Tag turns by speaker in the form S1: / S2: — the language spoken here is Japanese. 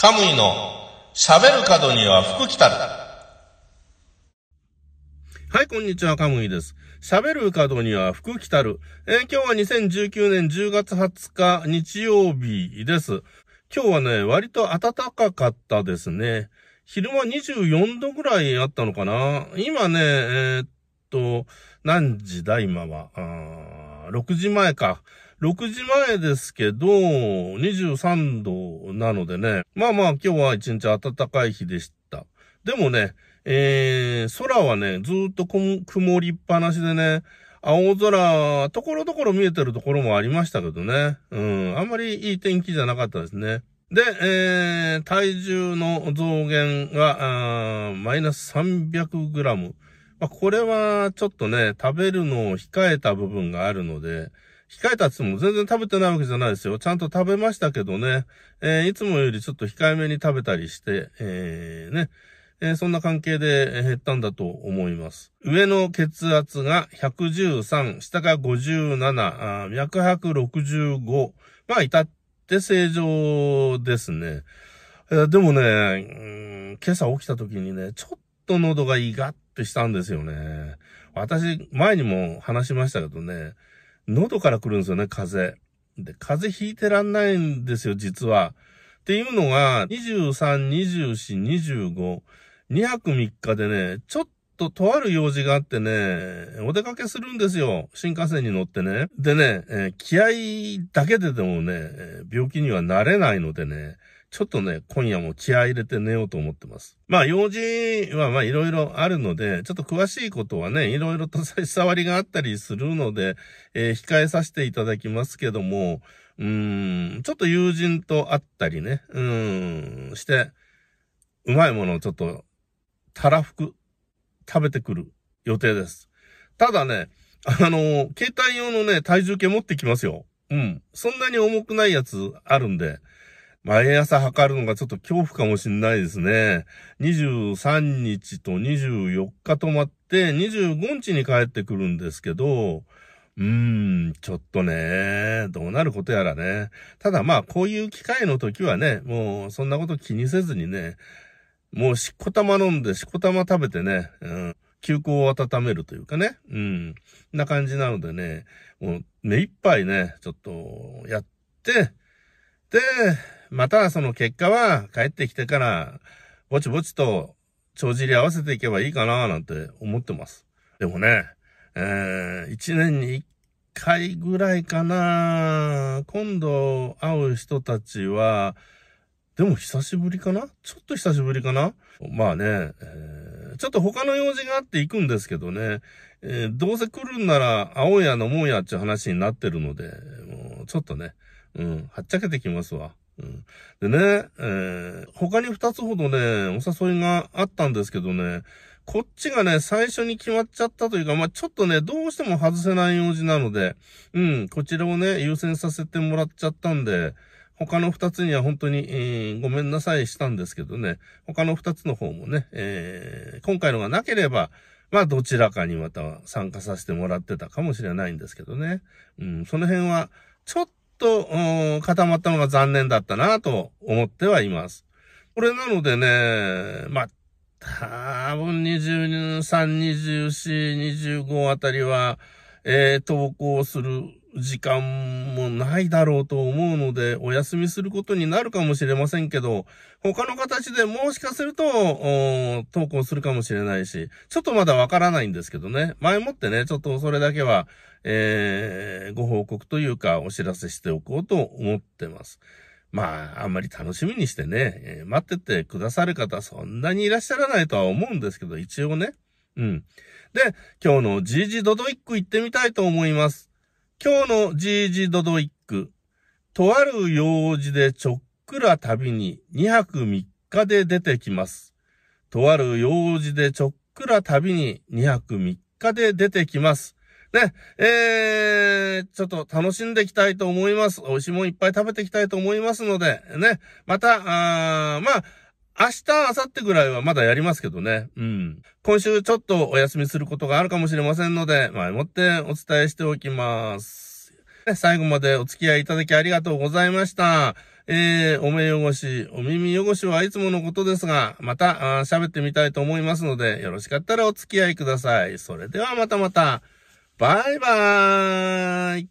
S1: カムイの喋る角には福来たる。はい、こんにちは、カムイです。喋る角には福来たる。えー、今日は2019年10月20日日曜日です。今日はね、割と暖かかったですね。昼間24度ぐらいあったのかな今ね、えー、っと、何時だ、今は。6時前か。6時前ですけど、23度なのでね、まあまあ今日は一日暖かい日でした。でもね、えー、空はね、ずっと曇りっぱなしでね、青空、ところどころ見えてるところもありましたけどね。うん、あんまりいい天気じゃなかったですね。で、えー、体重の増減が、マイナス 300g。まこれはちょっとね、食べるのを控えた部分があるので、控えたつも全然食べてないわけじゃないですよ。ちゃんと食べましたけどね、えー、いつもよりちょっと控えめに食べたりして、えー、ね、えー、そんな関係で減ったんだと思います。上の血圧が113、下が57、あ脈拍65。まあ、至って正常ですね。えー、でもね、うん、今朝起きた時にね、ちょっと喉がイガッてしたんですよね。私、前にも話しましたけどね、喉から来るんですよね、風邪。で、風邪ひいてらんないんですよ、実は。っていうのが、23、24、25、2泊3日でね、ちょっととある用事があってね、お出かけするんですよ。新幹線に乗ってね。でね、えー、気合だけででもね、病気にはなれないのでね、ちょっとね、今夜も気合入れて寝ようと思ってます。まあ、用事はまあ、いろいろあるので、ちょっと詳しいことはね、いろいろと差し触りがあったりするので、えー、控えさせていただきますけども、うん、ちょっと友人と会ったりね、うん、して、うまいものをちょっと、たらふく、食べてくる予定です。ただね、あの、携帯用のね、体重計持ってきますよ。うん。そんなに重くないやつあるんで、毎朝測るのがちょっと恐怖かもしんないですね。23日と24日泊まって、25日に帰ってくるんですけど、うーん、ちょっとね、どうなることやらね。ただまあ、こういう機会の時はね、もうそんなこと気にせずにね、もうしっこ玉飲んでしっこ玉食べてね、うん、休校を温めるというかね、うん、な感じなのでね、もう目いっぱいね、ちょっとやって、で、またその結果は帰ってきてから、ぼちぼちと帳尻合わせていけばいいかななんて思ってます。でもね、えー、1年に1回ぐらいかな、今度会う人たちは、でも久しぶりかなちょっと久しぶりかなまあね、えー、ちょっと他の用事があって行くんですけどね、えー、どうせ来るんなら会おうや飲もうやっていう話になってるので、もうちょっとね、うん、はっちゃけてきますわ。でね、えー、他に二つほどね、お誘いがあったんですけどね、こっちがね、最初に決まっちゃったというか、まあ、ちょっとね、どうしても外せない用事なので、うん、こちらをね、優先させてもらっちゃったんで、他の二つには本当に、えー、ごめんなさいしたんですけどね、他の二つの方もね、えー、今回のがなければ、まあどちらかにまた参加させてもらってたかもしれないんですけどね。うん、その辺は、ちょっと、固まったのが残念だったなと思ってはいます。これなのでね、まあ、多分23、24、25あたりは、えー、投稿する時間もないだろうと思うので、お休みすることになるかもしれませんけど、他の形でもしかすると、投稿するかもしれないし、ちょっとまだわからないんですけどね、前もってね、ちょっとそれだけは、えー、ご報告というかお知らせしておこうと思ってます。まあ、あんまり楽しみにしてね、えー、待っててくださる方、そんなにいらっしゃらないとは思うんですけど、一応ね、うん。で、今日の GG ドドイック行ってみたいと思います。今日の GG ドドイック。とある用事でちょっくら旅に2泊3日で出てきます。とある用事でちょっくら旅に2泊3日で出てきます。ね、えー、ちょっと楽しんでいきたいと思います。美味しいもんいっぱい食べていきたいと思いますので、ね、また、あまあ、明日、明後日ぐらいはまだやりますけどね。うん。今週ちょっとお休みすることがあるかもしれませんので、前もってお伝えしておきます。最後までお付き合いいただきありがとうございました。えー、お目汚し、お耳汚しはいつものことですが、また喋ってみたいと思いますので、よろしかったらお付き合いください。それではまたまた。バイバーイ